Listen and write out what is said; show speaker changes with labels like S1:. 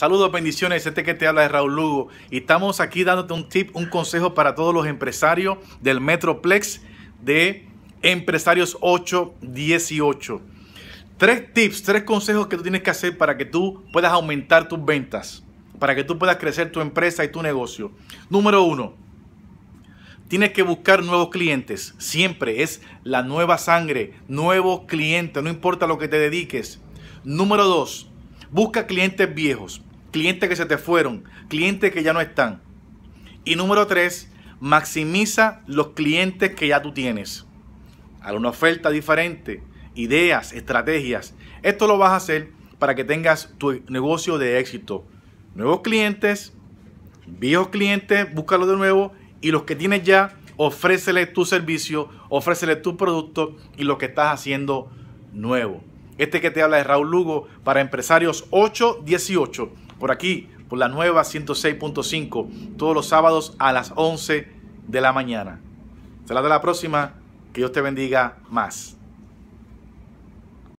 S1: Saludos, bendiciones. Este que te habla es Raúl Lugo. Y estamos aquí dándote un tip, un consejo para todos los empresarios del Metroplex de Empresarios 818. Tres tips, tres consejos que tú tienes que hacer para que tú puedas aumentar tus ventas, para que tú puedas crecer tu empresa y tu negocio. Número uno, tienes que buscar nuevos clientes. Siempre es la nueva sangre, nuevos clientes, no importa lo que te dediques. Número dos, busca clientes viejos clientes que se te fueron, clientes que ya no están. Y número tres, maximiza los clientes que ya tú tienes. Haz una oferta diferente, ideas, estrategias. Esto lo vas a hacer para que tengas tu negocio de éxito. Nuevos clientes, viejos clientes, búscalo de nuevo y los que tienes ya, ofrécele tu servicio, ofrécele tu producto y lo que estás haciendo nuevo. Este que te habla es Raúl Lugo para Empresarios 818 por aquí, por la nueva 106.5, todos los sábados a las 11 de la mañana. Será de la próxima. Que Dios te bendiga más.